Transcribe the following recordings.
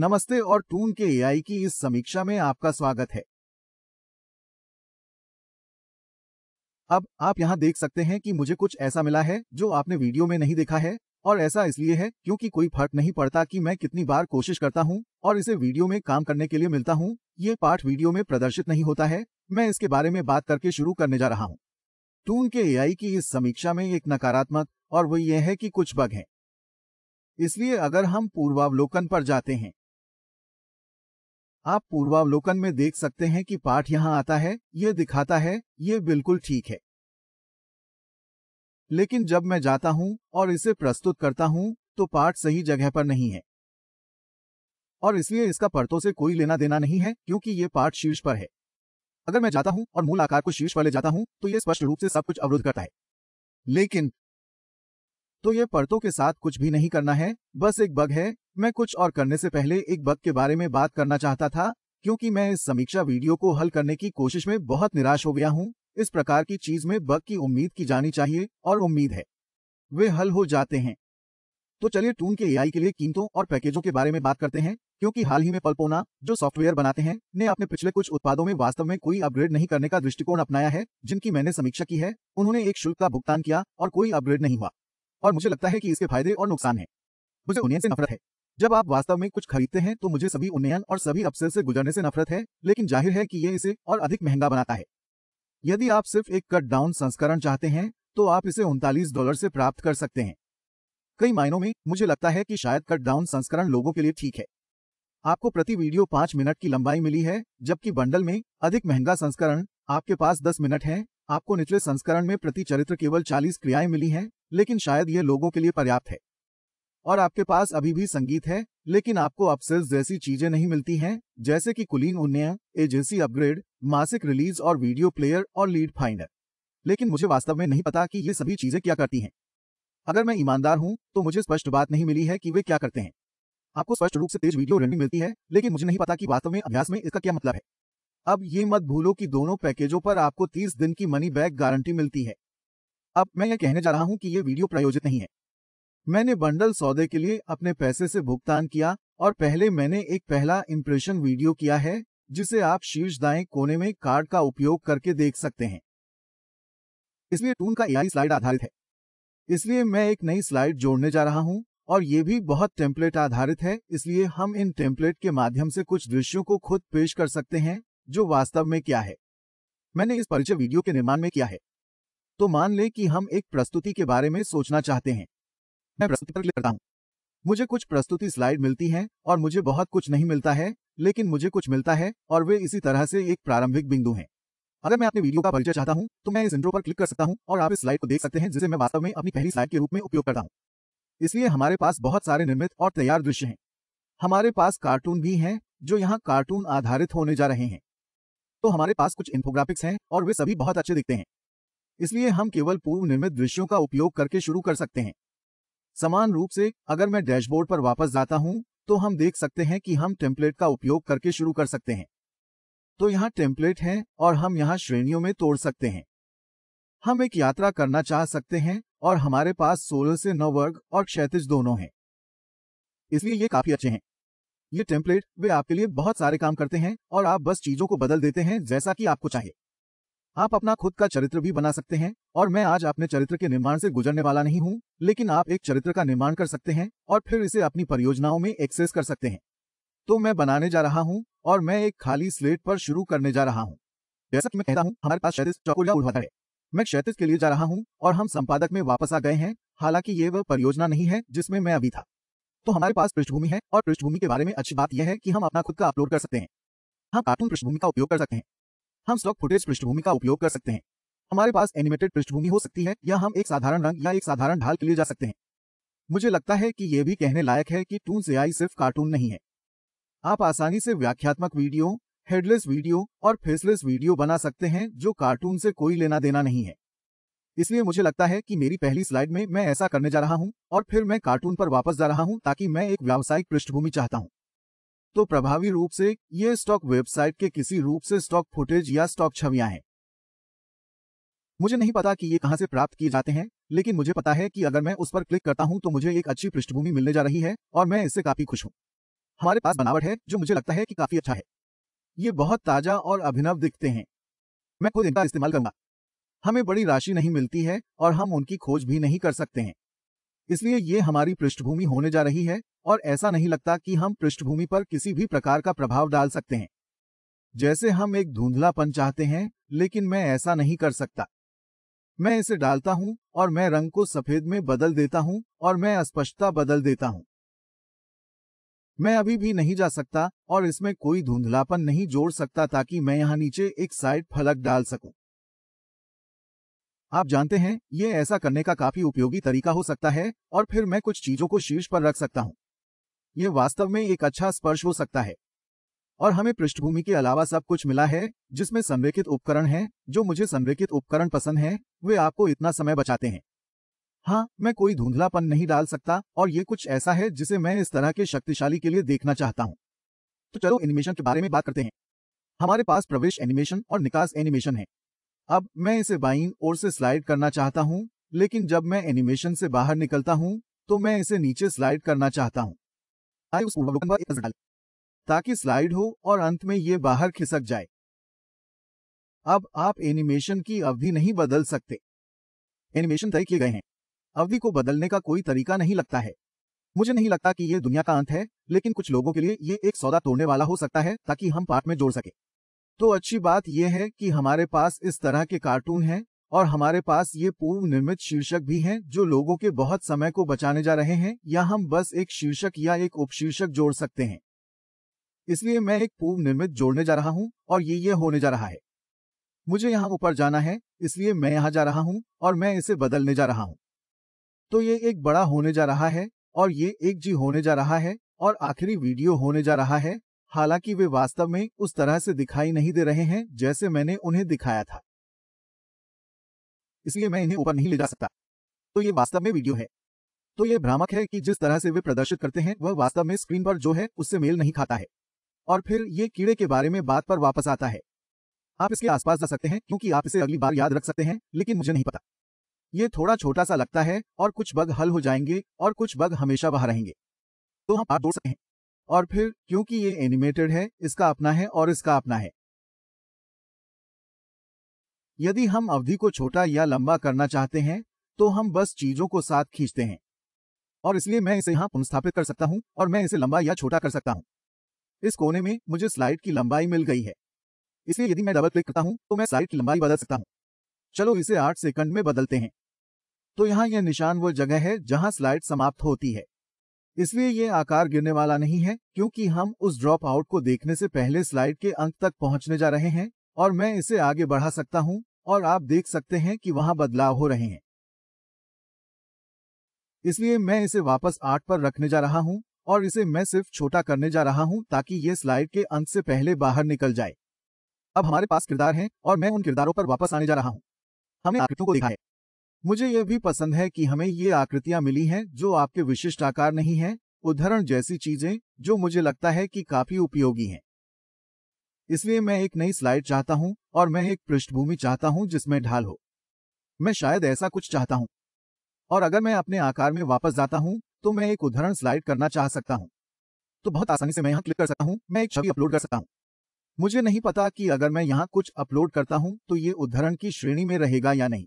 नमस्ते और टून के एआई की इस समीक्षा में आपका स्वागत है अब आप यहाँ देख सकते हैं कि मुझे कुछ ऐसा मिला है जो आपने वीडियो में नहीं देखा है और ऐसा इसलिए है क्योंकि कोई फर्क नहीं पड़ता कि मैं कितनी बार कोशिश करता हूँ और इसे वीडियो में काम करने के लिए मिलता हूँ ये पार्ट वीडियो में प्रदर्शित नहीं होता है मैं इसके बारे में बात करके शुरू करने जा रहा हूँ टून के ए की इस समीक्षा में एक नकारात्मक और वो ये है कि कुछ बग है इसलिए अगर हम पूर्वावलोकन पर जाते हैं आप पूर्वावलोकन में देख सकते हैं कि पाठ यहाँ आता है ये दिखाता है ये बिल्कुल ठीक है लेकिन जब मैं जाता हूं और इसे प्रस्तुत करता हूं तो पाठ सही जगह पर नहीं है और इसलिए इसका परतों से कोई लेना देना नहीं है क्योंकि ये पाठ शीर्ष पर है अगर मैं जाता हूं और मूल आकार को शीर्ष पर ले जाता हूं तो यह स्पष्ट रूप से सब कुछ अवरुद्ध करता है लेकिन तो ये परतों के साथ कुछ भी नहीं करना है बस एक बग है मैं कुछ और करने से पहले एक बग के बारे में बात करना चाहता था क्योंकि मैं इस समीक्षा वीडियो को हल करने की कोशिश में बहुत निराश हो गया हूँ इस प्रकार की चीज में बग की उम्मीद की जानी चाहिए और उम्मीद है वे हल हो जाते हैं तो चलिए टून के एआई के लिए कीमतों और पैकेजों के बारे में बात करते हैं क्योंकि हाल ही में पल्पोना जो सॉफ्टवेयर बनाते हैं ने अपने पिछले कुछ उत्पादों में वास्तव में कोई अपग्रेड नहीं करने का दृष्टिकोण अपनाया है जिनकी मैंने समीक्षा की है उन्होंने एक शुल्क का भुगतान किया और कोई अपग्रेड नहीं हुआ और मुझे लगता है कि इसके फायदे और नुकसान हैं मुझे उन्नयन से नफरत है जब आप वास्तव में कुछ खरीदते हैं तो मुझे सभी उन्नयन और सभी अवसर से गुजरने से नफरत है लेकिन जाहिर है कि ये इसे और अधिक महंगा बनाता है यदि आप सिर्फ एक कट डाउन संस्करण चाहते हैं तो आप इसे उनतालीस डॉलर से प्राप्त कर सकते हैं कई मायनों में मुझे लगता है कि शायद कट डाउन संस्करण लोगों के लिए ठीक है आपको प्रति वीडियो पांच मिनट की लंबाई मिली है जबकि बंडल में अधिक महंगा संस्करण आपके पास दस मिनट है आपको निचले संस्करण में प्रति चरित्र केवल चालीस क्रियाएं मिली हैं लेकिन शायद यह लोगों के लिए पर्याप्त है और आपके पास अभी भी संगीत है लेकिन आपको अपसेल्स जैसी चीजें नहीं मिलती हैं जैसे कि कुलीन उन्नयन एजेंसी अपग्रेड मासिक रिलीज और वीडियो प्लेयर और लीड फाइंडर लेकिन मुझे वास्तव में नहीं पता कि ये सभी चीजें क्या करती हैं अगर मैं ईमानदार हूं तो मुझे स्पष्ट बात नहीं मिली है कि वे क्या करते हैं आपको स्पष्ट रूप से तेज वीडियो रेंडिंग मिलती है लेकिन मुझे नहीं पता कि वास्तव में अभ्यास में इसका क्या मतलब है अब ये मत भूलो कि दोनों पैकेजों पर आपको 30 दिन की मनी बैक गारंटी मिलती है अब मैं ये कहने जा रहा हूँ कि ये वीडियो प्रायोजित नहीं है मैंने बंडल सौदे के लिए अपने पैसे से भुगतान किया और पहले मैंने एक पहला इम्प्रेशन वीडियो किया है जिसे आप शीर्ष दाएं कोने में कार्ड का उपयोग करके देख सकते हैं इसलिए टून का एआई स्लाइड आधारित है इसलिए मैं एक नई स्लाइड जोड़ने जा रहा हूं और ये भी बहुत टेम्पलेट आधारित है इसलिए हम इन टेम्पलेट के माध्यम से कुछ दृश्यों को खुद पेश कर सकते हैं जो वास्तव में क्या है मैंने इस परिचय वीडियो के निर्माण में किया है तो मान लें कि हम एक प्रस्तुति के बारे में सोचना चाहते हैं मैं प्रस्तुति पर क्लिक करता हूँ मुझे कुछ प्रस्तुति स्लाइड मिलती हैं और मुझे बहुत कुछ नहीं मिलता है लेकिन मुझे कुछ मिलता है और वे इसी तरह से एक प्रारंभिक बिंदु हैं अगर मैं अपने वीडियो का परिचय चाहता हूं तो मैं इस इंट्रो पर क्लिक कर सकता हूं और आप इस स्लाइड को देख सकते हैं जिसे मैं वास्तव में अपनी पहली स्लाइड के रूप में उपयोग करता हूं इसलिए हमारे पास बहुत सारे निर्मित और तैयार दृश्य हैं हमारे पास कार्टून भी हैं जो यहाँ कार्टून आधारित होने जा रहे हैं तो हमारे पास कुछ इन्फोग्राफिक्स हैं और वे सभी बहुत अच्छे दिखते हैं इसलिए हम केवल पूर्व निर्मित दृश्यों का उपयोग करके शुरू कर सकते हैं समान रूप से अगर मैं डैशबोर्ड पर वापस जाता हूं तो हम देख सकते हैं कि हम टेम्पलेट का उपयोग करके शुरू कर सकते हैं तो यहाँ टेम्पलेट है और हम यहाँ श्रेणियों में तोड़ सकते हैं हम एक यात्रा करना चाह सकते हैं और हमारे पास सोलह से नौ वर्ग और क्षैतिज दोनों हैं इसलिए ये काफी अच्छे हैं ये टेम्पलेट वे आपके लिए बहुत सारे काम करते हैं और आप बस चीजों को बदल देते हैं जैसा कि आपको चाहिए आप अपना खुद का चरित्र भी बना सकते हैं और मैं आज अपने चरित्र के निर्माण से गुजरने वाला नहीं हूँ लेकिन आप एक चरित्र का निर्माण कर सकते हैं और फिर इसे अपनी परियोजनाओं में एक्सेस कर सकते हैं तो मैं बनाने जा रहा हूँ और मैं एक खाली स्लेट पर शुरू करने जा रहा हूँ जैसा कि मैं कहता हूँ हमारे पास क्षैतिज चौकुला है मैं क्षेत्र के लिए जा रहा हूँ और हम संपादक में वापस आ गए हैं हालांकि ये वह परियोजना नहीं है जिसमें मैं अभी था तो हमारे पास पृष्ठभूमि है और पृष्ठभूमि के बारे में अच्छी बात यह है कि हम अपना खुद का अपलोड कर सकते हैं हम कार्टून पृष्ठभूमि का उपयोग कर सकते हैं हम स्टॉक फुटेज पृष्ठभूमि का उपयोग कर सकते हैं हमारे पास एनिमेटेड पृष्ठभूमि हो सकती है या हम एक साधारण रंग या एक साधारण ढाल के लिए जा सकते हैं मुझे लगता है कि ये भी कहने लायक है कि टून से आई सिर्फ कार्टून नहीं है आप आसानी से व्याख्यात्मक वीडियो हेडलेस वीडियो और फेसलेस वीडियो बना सकते हैं जो कार्टून से कोई लेना देना नहीं है इसलिए मुझे लगता है कि मेरी पहली स्लाइड में मैं ऐसा करने जा रहा हूं और फिर मैं कार्टून पर वापस जा रहा हूं ताकि मैं एक व्यावसायिक पृष्ठभूमि चाहता हूं तो प्रभावी रूप से ये स्टॉक वेबसाइट के किसी रूप से स्टॉक फुटेज या स्टॉक छवियां हैं मुझे नहीं पता कि ये कहां से प्राप्त किए जाते हैं लेकिन मुझे पता है कि अगर मैं उस पर क्लिक करता हूं तो मुझे एक अच्छी पृष्ठभूमि मिलने जा रही है और मैं इससे काफी खुश हूं हमारे पास बनावट है जो मुझे लगता है कि काफी अच्छा है ये बहुत ताजा और अभिनव दिखते हैं मैं खुद इनका इस्तेमाल करूंगा हमें बड़ी राशि नहीं मिलती है और हम उनकी खोज भी नहीं कर सकते हैं इसलिए ये हमारी पृष्ठभूमि होने जा रही है और ऐसा नहीं लगता कि हम पृष्ठभूमि पर किसी भी प्रकार का प्रभाव डाल सकते हैं जैसे हम एक धुंधलापन चाहते हैं लेकिन मैं ऐसा नहीं कर सकता मैं इसे डालता हूं और मैं रंग को सफेद में बदल देता हूं और मैं अस्पष्टता बदल देता हूं मैं अभी भी नहीं जा सकता और इसमें कोई धुंधलापन नहीं जोड़ सकता ताकि मैं यहां नीचे एक साइड फलक डाल सकूं आप जानते हैं ये ऐसा करने का काफी उपयोगी तरीका हो सकता है और फिर मैं कुछ चीजों को शीर्ष पर रख सकता हूँ यह वास्तव में एक अच्छा स्पर्श हो सकता है और हमें पृष्ठभूमि के अलावा सब कुछ मिला है जिसमें संरेखित उपकरण है जो मुझे संरेखित उपकरण पसंद है वे आपको इतना समय बचाते हैं हाँ मैं कोई धुंधलापन नहीं डाल सकता और ये कुछ ऐसा है जिसे मैं इस तरह के शक्तिशाली के लिए देखना चाहता हूँ तो चलो एनिमेशन के बारे में बात करते हैं हमारे पास प्रवेश एनिमेशन और निकास एनिमेशन है अब मैं इसे बाई ओर से स्लाइड करना चाहता हूँ लेकिन जब मैं एनिमेशन से बाहर निकलता हूं, तो मैं इसे नीचे स्लाइड करना चाहता हूँ ताकि स्लाइड हो और अंत में ये बाहर खिसक जाए अब आप एनिमेशन की अवधि नहीं बदल सकते एनिमेशन तय किए गए हैं अवधि को बदलने का कोई तरीका नहीं लगता है मुझे नहीं लगता कि ये दुनिया का अंत है लेकिन कुछ लोगों के लिए ये एक सौदा तोड़ने वाला हो सकता है ताकि हम पार्ट में जोड़ सके तो अच्छी बात यह है कि हमारे पास इस तरह के कार्टून हैं और हमारे पास ये पूर्व निर्मित शीर्षक भी हैं जो लोगों के बहुत समय को बचाने जा रहे हैं या हम बस एक शीर्षक या एक उपशीर्षक जोड़ सकते हैं इसलिए मैं एक पूर्व निर्मित जोड़ने जा रहा हूँ और ये ये होने जा रहा है मुझे यहाँ ऊपर जाना है इसलिए मैं यहाँ जा रहा हूँ और मैं इसे बदलने जा रहा हूँ तो ये एक बड़ा होने जा रहा है और ये एक जी होने जा रहा है और आखिरी वीडियो होने जा रहा है हालांकि वे वास्तव में उस तरह से दिखाई नहीं दे रहे हैं जैसे मैंने उन्हें दिखाया था इसलिए मैं इन्हें ऊपर नहीं ले जा सकता तो ये वास्तव में वीडियो है तो ये भ्रामक है कि जिस तरह से वे प्रदर्शित करते हैं वह वास्तव में स्क्रीन पर जो है उससे मेल नहीं खाता है और फिर ये कीड़े के बारे में बात पर वापस आता है आप इसके आसपास जा सकते हैं क्योंकि आप इसे अगली बार याद रख सकते हैं लेकिन मुझे नहीं पता ये थोड़ा छोटा सा लगता है और कुछ बग हल हो जाएंगे और कुछ बग हमेशा बाहर रहेंगे तो हम आप जोड़ सकते हैं और फिर क्योंकि ये एनिमेटेड है इसका अपना है और इसका अपना है यदि हम अवधि को छोटा या लंबा करना चाहते हैं तो हम बस चीजों को साथ खींचते हैं और इसलिए मैं इसे यहां पुनस्थापित कर सकता हूं और मैं इसे लंबा या छोटा कर सकता हूँ इस कोने में मुझे स्लाइड की लंबाई मिल गई है इसलिए यदि मैं डबल क्लिक करता हूँ तो मैं स्लाइड की लंबाई बदल सकता हूँ चलो इसे आठ सेकंड में बदलते हैं तो यहाँ यह निशान वो जगह है जहां स्लाइड समाप्त होती है इसलिए ये आकार गिरने वाला नहीं है क्योंकि हम उस ड्रॉप आउट को देखने से पहले स्लाइड के अंत तक पहुंचने जा रहे हैं और मैं इसे आगे बढ़ा सकता हूं और आप देख सकते हैं कि वहां बदलाव हो रहे हैं इसलिए मैं इसे वापस आठ पर रखने जा रहा हूं और इसे मैं सिर्फ छोटा करने जा रहा हूं ताकि ये स्लाइड के अंत से पहले बाहर निकल जाए अब हमारे पास किरदार हैं और मैं उन किरदारों पर वापस आने जा रहा हूं हमने आकृतियों को दिखाया मुझे यह भी पसंद है कि हमें ये आकृतियां मिली हैं जो आपके विशिष्ट आकार नहीं हैं, उदाहरण जैसी चीजें जो मुझे लगता है कि काफी उपयोगी हैं इसलिए मैं एक नई स्लाइड चाहता हूं और मैं एक पृष्ठभूमि चाहता हूं जिसमें ढाल हो मैं शायद ऐसा कुछ चाहता हूं और अगर मैं अपने आकार में वापस जाता हूं तो मैं एक उदाहरण स्लाइड करना चाह सकता हूं तो बहुत आसानी से मैं यहां क्लिक कर सकता हूं मैं एक छवि अपलोड कर सकता हूं मुझे नहीं पता कि अगर मैं यहाँ कुछ अपलोड करता हूं तो ये उदाहरण की श्रेणी में रहेगा या नहीं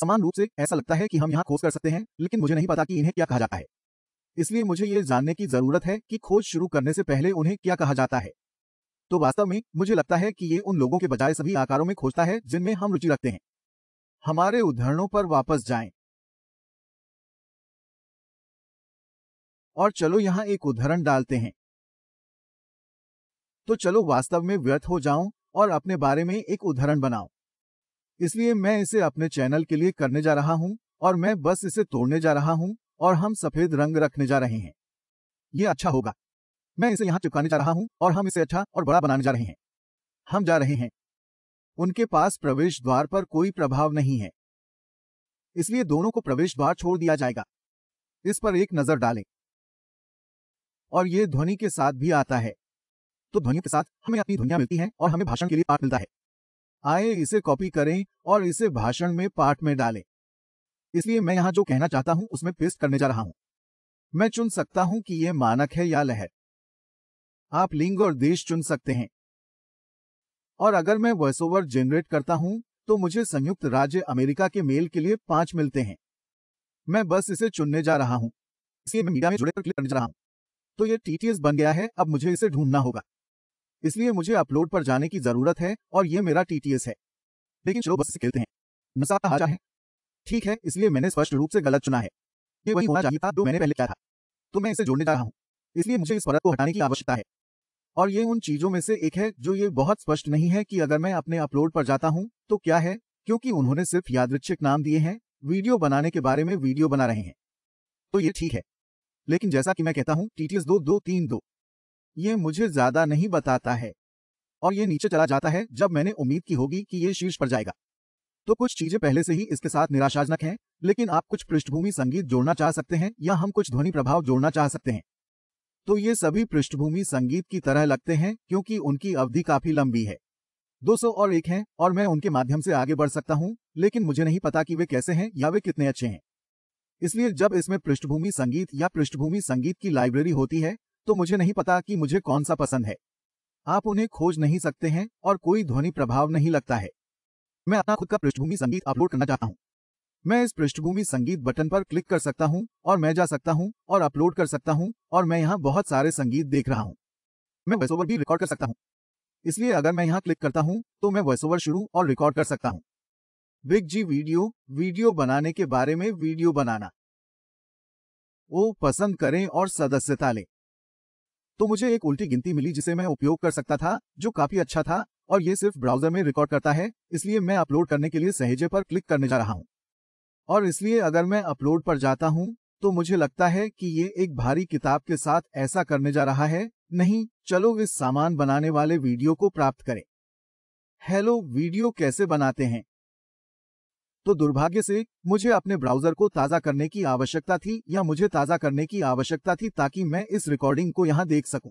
समान रूप से ऐसा लगता है कि हम यहाँ खोज कर सकते हैं लेकिन मुझे नहीं पता कि इन्हें क्या कहा जाता है इसलिए मुझे ये जानने की जरूरत है कि खोज शुरू करने से पहले उन्हें क्या कहा जाता है तो वास्तव में मुझे लगता है कि ये उन लोगों के बजाय सभी आकारों में खोजता है जिनमें हम रुचि रखते हैं हमारे उदाहरणों पर वापस जाए और चलो यहाँ एक उदाहरण डालते हैं तो चलो वास्तव में व्यर्थ हो जाऊं और अपने बारे में एक उदाहरण बनाओ इसलिए मैं इसे अपने चैनल के लिए करने जा रहा हूँ और मैं बस इसे तोड़ने जा रहा हूँ और हम सफेद रंग रखने जा रहे हैं ये अच्छा होगा मैं इसे यहाँ चुकाने जा रहा हूँ और हम इसे अच्छा और बड़ा बनाने जा रहे हैं हम जा रहे हैं उनके पास प्रवेश द्वार पर कोई प्रभाव नहीं है इसलिए दोनों को प्रवेश द्वार छोड़ दिया जाएगा इस पर एक नजर डालें और ये ध्वनि के साथ भी आता है तो ध्वनि के साथ हमें अपनी दुनिया मिलती है और हमें भाषण के लिए पाठ मिलता है आए इसे कॉपी करें और इसे भाषण में पाठ में डालें इसलिए मैं यहां जो कहना चाहता हूं उसमें पेस्ट करने जा रहा हूं मैं चुन सकता हूं कि यह मानक है या लहर आप लिंग और देश चुन सकते हैं और अगर मैं वॉइस ओवर जेनरेट करता हूं तो मुझे संयुक्त राज्य अमेरिका के मेल के लिए पांच मिलते हैं मैं बस इसे चुनने जा रहा हूं इसलिए मैं मीडिया में जुड़े क्लिक करने जा रहा हूं तो यह टीटीएस बन गया है अब मुझे इसे ढूंढना होगा इसलिए मुझे अपलोड पर जाने की जरूरत है और ये मेरा टीटीएस है लेकिन चलो बस से खेलते हैं नशा तो ठीक है इसलिए मैंने स्पष्ट रूप से गलत चुना है ये वही होना चाहिए था जो मैंने पहले किया था तो मैं इसे जोड़ने जा रहा हूँ इसलिए मुझे इस परत को हटाने की आवश्यकता है और ये उन चीजों में से एक है जो ये बहुत स्पष्ट नहीं है कि अगर मैं अपने अपलोड पर जाता हूँ तो क्या है क्योंकि उन्होंने सिर्फ यादृच्छिक नाम दिए हैं वीडियो बनाने के बारे में वीडियो बना रहे हैं तो ये ठीक है लेकिन जैसा कि मैं कहता हूँ टीटीएस दो दो तीन दो ये मुझे ज्यादा नहीं बताता है और ये नीचे चला जाता है जब मैंने उम्मीद की होगी कि ये शीर्ष पर जाएगा तो कुछ चीजें पहले से ही इसके साथ निराशाजनक हैं लेकिन आप कुछ पृष्ठभूमि संगीत जोड़ना चाह सकते हैं या हम कुछ ध्वनि प्रभाव जोड़ना चाह सकते हैं तो ये सभी पृष्ठभूमि संगीत की तरह लगते हैं क्योंकि उनकी अवधि काफी लंबी है 200 और एक हैं और मैं उनके माध्यम से आगे बढ़ सकता हूं लेकिन मुझे नहीं पता कि वे कैसे हैं या वे कितने अच्छे हैं इसलिए जब इसमें पृष्ठभूमि संगीत या पृष्ठभूमि संगीत की लाइब्रेरी होती है तो मुझे नहीं पता कि मुझे कौन सा पसंद है आप उन्हें खोज नहीं सकते हैं और कोई ध्वनि प्रभाव नहीं लगता है मैं अपना खुद का पृष्ठभूमि संगीत अपलोड करना चाहता हूँ मैं इस पृष्ठभूमि संगीत बटन पर क्लिक कर सकता हूँ और मैं जा सकता हूँ और अपलोड कर सकता हूँ और मैं यहाँ बहुत सारे संगीत देख रहा हूँ मैं वॉइस ओवर भी रिकॉर्ड कर सकता हूँ इसलिए अगर मैं यहाँ क्लिक करता हूँ तो मैं वॉइस ओवर शुरू और रिकॉर्ड कर सकता हूँ बिग जी वीडियो वीडियो बनाने के बारे में वीडियो बनाना वो पसंद करें और सदस्यता लें तो मुझे एक उल्टी गिनती मिली जिसे मैं उपयोग कर सकता था जो काफी अच्छा था और ये सिर्फ ब्राउजर में रिकॉर्ड करता है इसलिए मैं अपलोड करने के लिए सहेजे पर क्लिक करने जा रहा हूँ और इसलिए अगर मैं अपलोड पर जाता हूँ तो मुझे लगता है कि ये एक भारी किताब के साथ ऐसा करने जा रहा है नहीं चलो इस सामान बनाने वाले वीडियो को प्राप्त करें हेलो वीडियो कैसे बनाते हैं तो दुर्भाग्य से मुझे अपने ब्राउजर को ताज़ा करने की आवश्यकता थी या मुझे ताज़ा करने की आवश्यकता थी ताकि मैं इस रिकॉर्डिंग को यहाँ देख सकूं।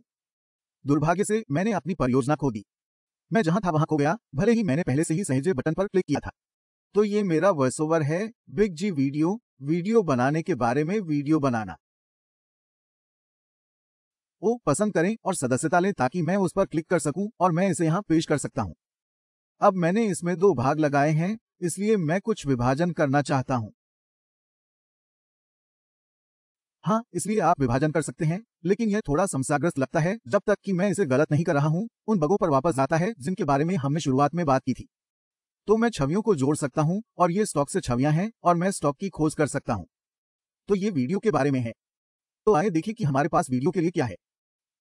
दुर्भाग्य से मैंने अपनी परियोजना खो दी मैं जहाँ था वहाँ खो गया भले ही मैंने पहले से ही सहेजे बटन पर क्लिक किया था तो ये मेरा वॉइस ओवर है बिग जी वीडियो वीडियो बनाने के बारे में वीडियो बनाना ओ पसंद करें और सदस्यता लें ताकि मैं उस पर क्लिक कर सकूं और मैं इसे यहां पेश कर सकता हूं अब मैंने इसमें दो भाग लगाए हैं इसलिए मैं कुछ विभाजन करना चाहता हूं हाँ इसलिए आप विभाजन कर सकते हैं लेकिन यह थोड़ा समस्याग्रस्त लगता है जब तक कि मैं इसे गलत नहीं कर रहा हूँ उन बगों पर वापस आता है जिनके बारे में हमने शुरुआत में बात की थी तो मैं छवियों को जोड़ सकता हूँ और ये स्टॉक से छवियां हैं और मैं स्टॉक की खोज कर सकता हूँ तो ये वीडियो के बारे में है तो आए देखिए कि हमारे पास वीडियो के लिए क्या है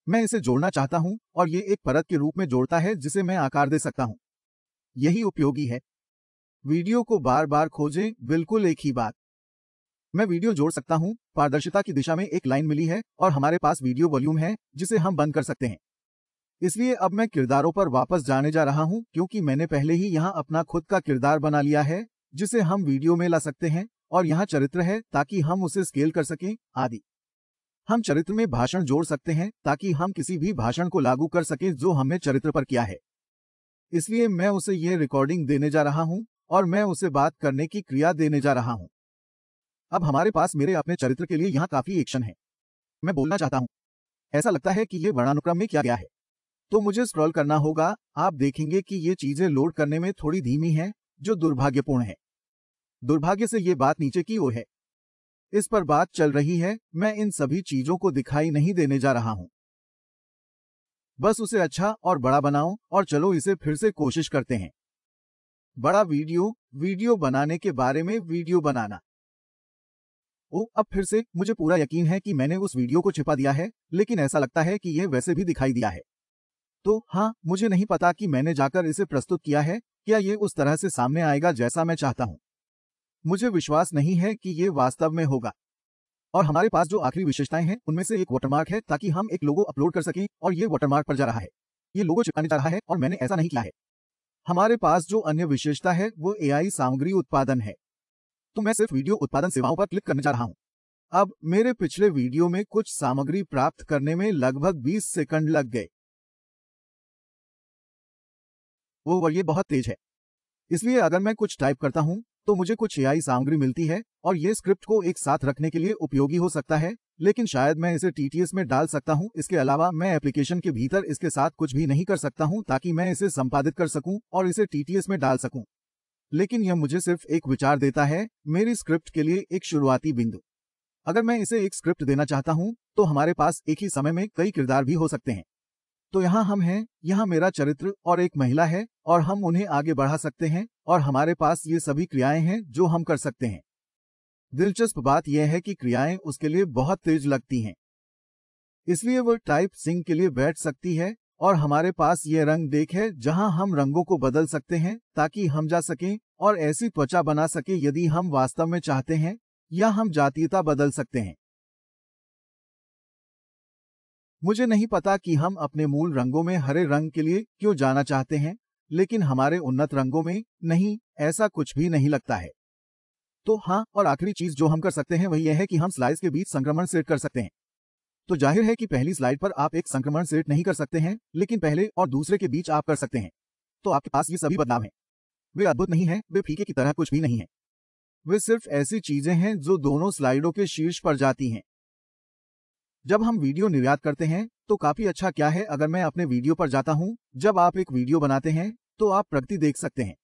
मैं इसे जोड़ना चाहता हूँ और ये एक परत के रूप में जोड़ता है जिसे मैं आकार दे सकता हूँ यही उपयोगी है वीडियो को बार बार खोजें बिल्कुल एक ही बात मैं वीडियो जोड़ सकता हूं, पारदर्शिता की दिशा में एक लाइन मिली है और हमारे पास वीडियो वॉल्यूम है जिसे हम बंद कर सकते हैं इसलिए अब मैं किरदारों पर वापस जाने जा रहा हूं क्योंकि मैंने पहले ही यहां अपना खुद का किरदार बना लिया है जिसे हम वीडियो में ला सकते हैं और यहाँ चरित्र है ताकि हम उसे स्केल कर सकें आदि हम चरित्र में भाषण जोड़ सकते हैं ताकि हम किसी भी भाषण को लागू कर सकें जो हमने चरित्र पर किया है इसलिए मैं उसे यह रिकॉर्डिंग देने जा रहा हूं और मैं उसे बात करने की क्रिया देने जा रहा हूं अब हमारे पास मेरे अपने चरित्र के लिए यहां काफी एक्शन है मैं बोलना चाहता हूं ऐसा लगता है कि ये वर्णानुक्रम में क्या गया है तो मुझे स्क्रॉल करना होगा आप देखेंगे कि ये चीजें लोड करने में थोड़ी धीमी है जो दुर्भाग्यपूर्ण है दुर्भाग्य से ये बात नीचे की ओर है इस पर बात चल रही है मैं इन सभी चीजों को दिखाई नहीं देने जा रहा हूं बस उसे अच्छा और बड़ा बनाओ और चलो इसे फिर से कोशिश करते हैं बड़ा वीडियो वीडियो बनाने के बारे में वीडियो बनाना ओ अब फिर से मुझे पूरा यकीन है कि मैंने उस वीडियो को छिपा दिया है लेकिन ऐसा लगता है कि यह वैसे भी दिखाई दिया है तो हाँ मुझे नहीं पता कि मैंने जाकर इसे प्रस्तुत किया है क्या ये उस तरह से सामने आएगा जैसा मैं चाहता हूँ मुझे विश्वास नहीं है कि ये वास्तव में होगा और हमारे पास जो आखिरी विशेषताएं हैं उनमें से एक वाटरमार्क है ताकि हम एक लोगो अपलोड कर सकें और ये वाटरमार्क पर जा रहा है ये लोगो चिपकाने जा रहा है और मैंने ऐसा नहीं किया है हमारे पास जो अन्य विशेषता है वो एआई सामग्री उत्पादन है तो मैं सिर्फ वीडियो उत्पादन सेवाओं पर क्लिक करने जा रहा हूँ अब मेरे पिछले वीडियो में कुछ सामग्री प्राप्त करने में लगभग 20 सेकंड लग गए ओवर ये बहुत तेज है इसलिए अगर मैं कुछ टाइप करता हूँ तो मुझे कुछ एआई सामग्री मिलती है और ये स्क्रिप्ट को एक साथ रखने के लिए उपयोगी हो सकता है लेकिन शायद मैं इसे टी में डाल सकता हूँ इसके अलावा मैं एप्लीकेशन के भीतर इसके साथ कुछ भी नहीं कर सकता हूँ ताकि मैं इसे संपादित कर सकूँ और इसे टी में डाल सकूँ लेकिन यह मुझे सिर्फ एक विचार देता है मेरी स्क्रिप्ट के लिए एक शुरुआती बिंदु अगर मैं इसे एक स्क्रिप्ट देना चाहता हूँ तो हमारे पास एक ही समय में कई किरदार भी हो सकते हैं तो यहाँ हम हैं यहाँ मेरा चरित्र और एक महिला है और हम उन्हें आगे बढ़ा सकते हैं और हमारे पास ये सभी क्रियाएं हैं जो हम कर सकते हैं दिलचस्प बात यह है कि क्रियाएं उसके लिए बहुत तेज लगती हैं इसलिए वह टाइप सिंह के लिए बैठ सकती है और हमारे पास ये रंग देख है जहां हम रंगों को बदल सकते हैं ताकि हम जा सकें और ऐसी त्वचा बना सके यदि हम वास्तव में चाहते हैं या हम जातीयता बदल सकते हैं मुझे नहीं पता कि हम अपने मूल रंगों में हरे रंग के लिए क्यों जाना चाहते हैं लेकिन हमारे उन्नत रंगों में नहीं ऐसा कुछ भी नहीं लगता है तो हाँ और आखिरी चीज जो हम कर सकते हैं वही यह है कि हम स्लाइस के बीच संक्रमण सेट कर सकते हैं तो जाहिर है कि पहली स्लाइड पर आप एक संक्रमण सेट नहीं कर सकते हैं लेकिन पहले और दूसरे के बीच आप कर सकते हैं तो आपके पास ये सभी बदलाव हैं वे अद्भुत नहीं है वे फीके की तरह कुछ भी नहीं है वे सिर्फ ऐसी चीजें हैं जो दोनों स्लाइडों के शीर्ष पर जाती हैं जब हम वीडियो निर्यात करते हैं तो काफी अच्छा क्या है अगर मैं अपने वीडियो पर जाता हूँ जब आप एक वीडियो बनाते हैं तो आप प्रगति देख सकते हैं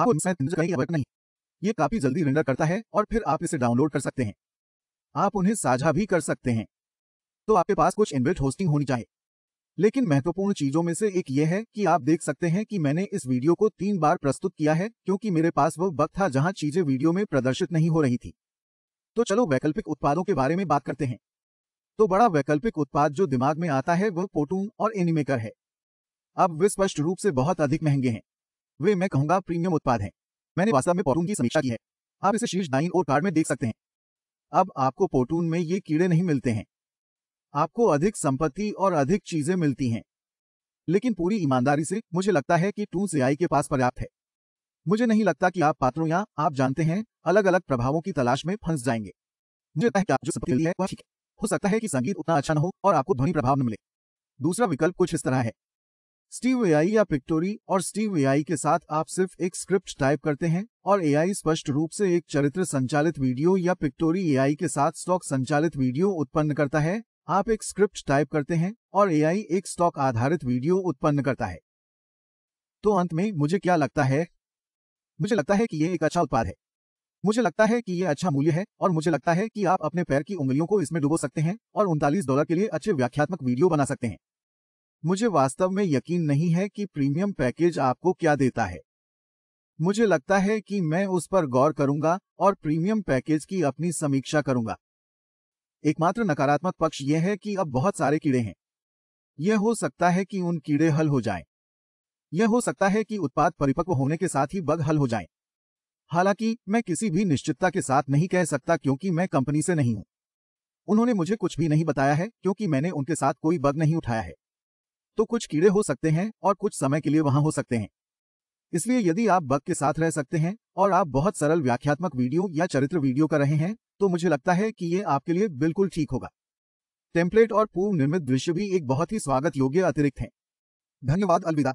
आपको नहीं ये काफी जल्दी रेंडर करता है और फिर आप इसे डाउनलोड कर सकते हैं आप उन्हें साझा भी कर सकते हैं तो आपके पास कुछ इनबिल्ट होस्टिंग होनी चाहिए लेकिन महत्वपूर्ण चीजों में से एक ये है कि आप देख सकते हैं कि मैंने इस वीडियो को तीन बार प्रस्तुत किया है क्योंकि मेरे पास वह वक्त था जहां चीजें वीडियो में प्रदर्शित नहीं हो रही थी तो चलो वैकल्पिक उत्पादों के बारे में बात करते हैं तो बड़ा वैकल्पिक उत्पाद जो दिमाग में आता है वह पोटून और एनिमेकर है अब वे स्पष्ट रूप से बहुत अधिक महंगे हैं वे मैं कहूंगा प्रीमियम उत्पाद हैं मैंने वास्तव में पोर्टून की समीक्षा की है आप इसे शीर्ष दाइन और कार्ड में देख सकते हैं अब आपको पोर्टून में ये कीड़े नहीं मिलते हैं आपको अधिक संपत्ति और अधिक चीजें मिलती हैं लेकिन पूरी ईमानदारी से मुझे लगता है कि टू से आई के पास पर्याप्त है मुझे नहीं लगता कि आप पात्रों या आप जानते हैं अलग अलग प्रभावों की तलाश में फंस जाएंगे मुझे लगता है कि आप जो संपत्ति है वह ठीक है हो सकता है कि संगीत उतना अच्छा न हो और आपको ध्वनि प्रभाव न मिले दूसरा विकल्प कुछ इस तरह है स्टीव एआई या पिक्टोरी और स्टीव एआई के साथ आप सिर्फ एक स्क्रिप्ट टाइप करते हैं और एआई स्पष्ट रूप से एक चरित्र संचालित वीडियो या पिक्टोरी एआई के साथ स्टॉक संचालित वीडियो उत्पन्न करता है आप एक स्क्रिप्ट टाइप करते हैं और एआई एक स्टॉक आधारित वीडियो उत्पन्न करता है तो अंत में मुझे क्या लगता है मुझे लगता है कि ये एक अच्छा उत्पाद है मुझे लगता है कि ये अच्छा मूल्य है और मुझे लगता है कि आप अपने पैर की उंगलियों को इसमें डुबो सकते हैं और उनतालीस डॉलर के लिए अच्छे व्याख्यात्मक वीडियो बना सकते हैं मुझे वास्तव में यकीन नहीं है कि प्रीमियम पैकेज आपको क्या देता है मुझे लगता है कि मैं उस पर गौर करूंगा और प्रीमियम पैकेज की अपनी समीक्षा करूंगा एकमात्र नकारात्मक पक्ष यह है कि अब बहुत सारे कीड़े हैं यह हो सकता है कि उन कीड़े हल हो जाएं। यह हो सकता है कि उत्पाद परिपक्व होने के साथ ही बग हल हो जाएं। हालांकि मैं किसी भी निश्चितता के साथ नहीं कह सकता क्योंकि मैं कंपनी से नहीं हूं उन्होंने मुझे कुछ भी नहीं बताया है क्योंकि मैंने उनके साथ कोई बग नहीं उठाया है तो कुछ कीड़े हो सकते हैं और कुछ समय के लिए वहां हो सकते हैं इसलिए यदि आप बग के साथ रह सकते हैं और आप बहुत सरल व्याख्यात्मक वीडियो या चरित्र वीडियो कर रहे हैं तो मुझे लगता है कि ये आपके लिए बिल्कुल ठीक होगा टेम्पलेट और पूर्व निर्मित दृश्य भी एक बहुत ही स्वागत योग्य अतिरिक्त है धन्यवाद अलविदा